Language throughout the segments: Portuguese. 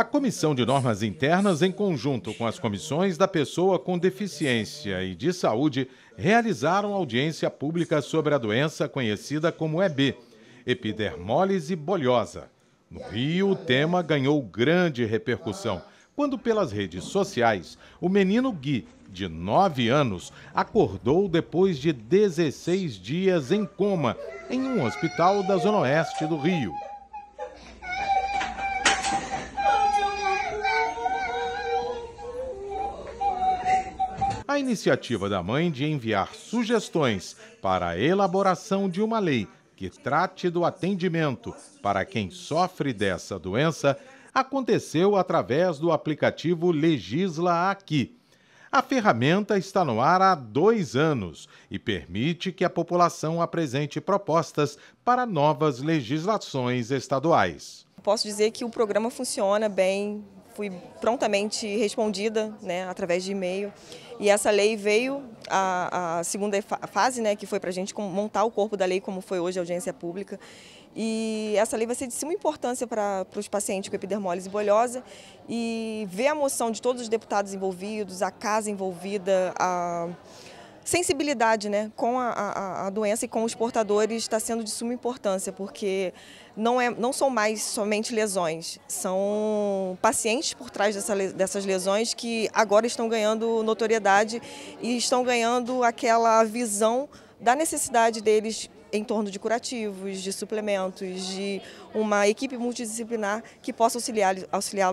A Comissão de Normas Internas, em conjunto com as comissões da Pessoa com Deficiência e de Saúde, realizaram audiência pública sobre a doença conhecida como EB, epidermólise bolhosa. No Rio, o tema ganhou grande repercussão quando, pelas redes sociais, o menino Gui, de 9 anos, acordou depois de 16 dias em coma em um hospital da Zona Oeste do Rio. iniciativa da mãe de enviar sugestões para a elaboração de uma lei que trate do atendimento para quem sofre dessa doença aconteceu através do aplicativo Legisla Aqui. A ferramenta está no ar há dois anos e permite que a população apresente propostas para novas legislações estaduais. Posso dizer que o programa funciona bem, fui prontamente respondida né, através de e-mail. E essa lei veio, a, a segunda fase, né, que foi para a gente montar o corpo da lei, como foi hoje a audiência pública. E essa lei vai ser de suma importância para, para os pacientes com epidermólise bolhosa e ver a moção de todos os deputados envolvidos, a casa envolvida, a sensibilidade né, com a, a, a, doença e com os portadores está sendo de suma importância, porque não, é, não são mais somente lesões, são pacientes por trás dessa, dessas lesões que agora estão ganhando notoriedade e estão ganhando aquela visão da necessidade deles em torno de curativos, de suplementos, de uma equipe multidisciplinar que possa auxiliá-los auxiliá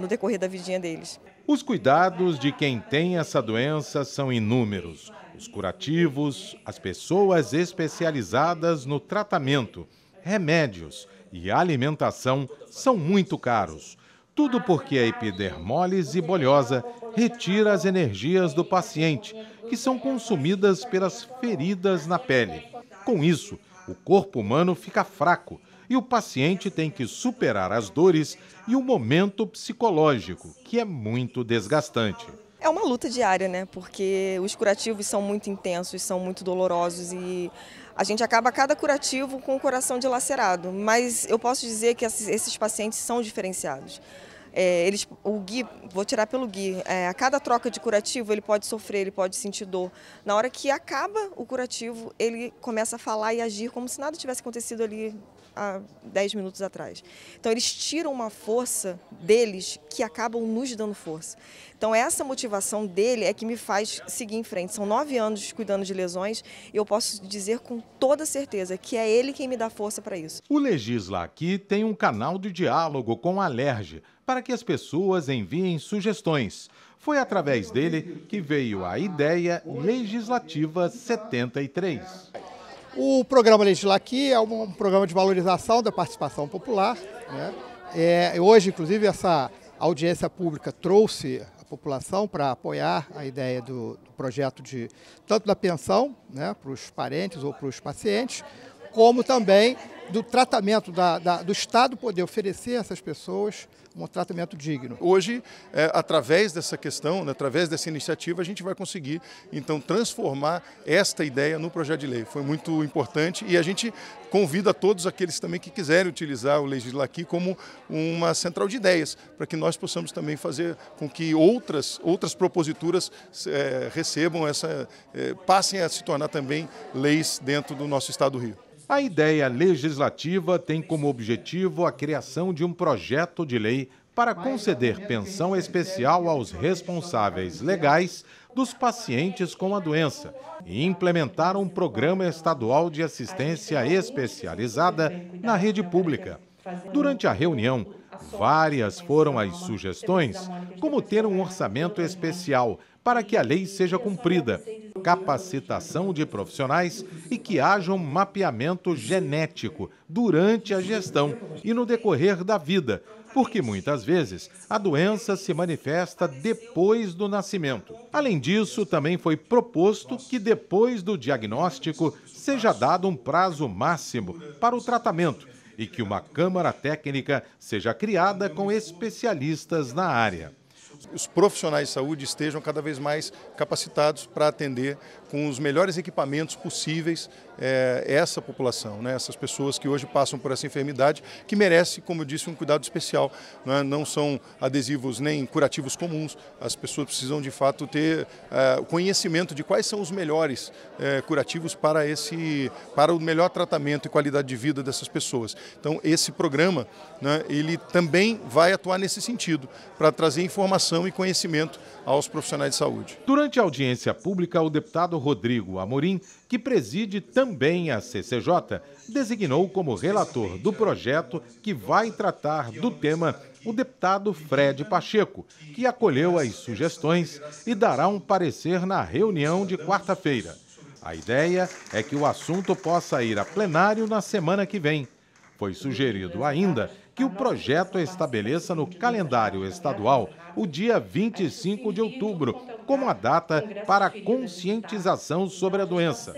no decorrer da vidinha deles. Os cuidados de quem tem essa doença são inúmeros. Os curativos, as pessoas especializadas no tratamento, remédios e alimentação são muito caros. Tudo porque a epidermólise bolhosa retira as energias do paciente, que são consumidas pelas feridas na pele. Com isso, o corpo humano fica fraco e o paciente tem que superar as dores e o momento psicológico, que é muito desgastante. É uma luta diária, né? Porque os curativos são muito intensos, são muito dolorosos e a gente acaba cada curativo com o coração dilacerado. Mas eu posso dizer que esses pacientes são diferenciados. É, eles, o Gui, vou tirar pelo Gui, é, a cada troca de curativo ele pode sofrer, ele pode sentir dor. Na hora que acaba o curativo, ele começa a falar e agir como se nada tivesse acontecido ali há 10 minutos atrás. Então eles tiram uma força deles que acabam nos dando força. Então essa motivação dele é que me faz seguir em frente. São nove anos cuidando de lesões e eu posso dizer com toda certeza que é ele quem me dá força para isso. O Legisla aqui tem um canal de diálogo com a Alerge para que as pessoas enviem sugestões. Foi através dele que veio a ideia legislativa 73. O programa Legislaqui é um programa de valorização da participação popular. Né? É, hoje, inclusive, essa audiência pública trouxe a população para apoiar a ideia do, do, projeto de tanto da pensão né, para os parentes ou para os pacientes, como também do tratamento da, da, do Estado poder oferecer a essas pessoas um tratamento digno. Hoje, é, através dessa questão, né, através dessa iniciativa, a gente vai conseguir, então, transformar esta ideia no projeto de lei. Foi muito importante e a gente convida todos aqueles também que quiserem utilizar o aqui como uma central de ideias, para que nós possamos também fazer com que outras, outras proposituras é, recebam essa, é, passem a se tornar também leis dentro do nosso Estado do Rio. A ideia legislativa legislativa tem como objetivo a criação de um projeto de lei para conceder pensão especial aos responsáveis legais dos pacientes com a doença e implementar um programa estadual de assistência especializada na rede pública. Durante a reunião, várias foram as sugestões, como ter um orçamento especial para que a lei seja cumprida capacitação de profissionais e que haja um mapeamento genético durante a gestão e no decorrer da vida, porque muitas vezes a doença se manifesta depois do nascimento. Além disso, também foi proposto que depois do diagnóstico seja dado um prazo máximo para o tratamento e que uma câmara técnica seja criada com especialistas na área os profissionais de saúde estejam cada vez mais capacitados para atender com os melhores equipamentos possíveis é, é, essa população, né? essas pessoas que hoje passam por essa enfermidade, que merece, como eu disse, um cuidado especial. Né? Não são adesivos nem curativos comuns, as pessoas precisam de fato ter é, conhecimento de quais são os melhores é, curativos para, esse, para o melhor tratamento e qualidade de vida dessas pessoas. Então, esse programa, né, ele também vai atuar nesse sentido, para trazer informação e conhecimento aos profissionais de saúde. Durante a audiência pública, o deputado Rodrigo Amorim que preside também a CCJ, designou como relator do projeto que vai tratar do tema o deputado Fred Pacheco, que acolheu as sugestões e dará um parecer na reunião de quarta-feira. A ideia é que o assunto possa ir a plenário na semana que vem. Foi sugerido ainda que o projeto estabeleça no calendário estadual o dia 25 de outubro como a data para a conscientização sobre a então, doença.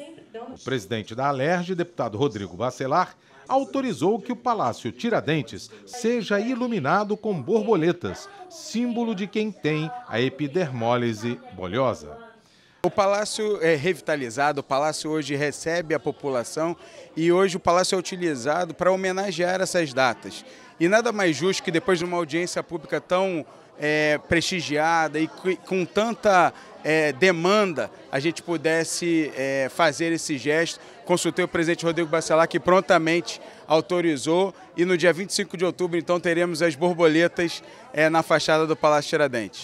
O presidente da Alerj, deputado Rodrigo Bacelar, autorizou que o Palácio Tiradentes seja iluminado com borboletas, símbolo de quem tem a epidermólise bolhosa. O palácio é revitalizado, o palácio hoje recebe a população e hoje o palácio é utilizado para homenagear essas datas. E nada mais justo que depois de uma audiência pública tão é, prestigiada e com tanta é, demanda, a gente pudesse é, fazer esse gesto. Consultei o presidente Rodrigo Bacelar, que prontamente autorizou, e no dia 25 de outubro, então, teremos as borboletas é, na fachada do Palácio Tiradentes.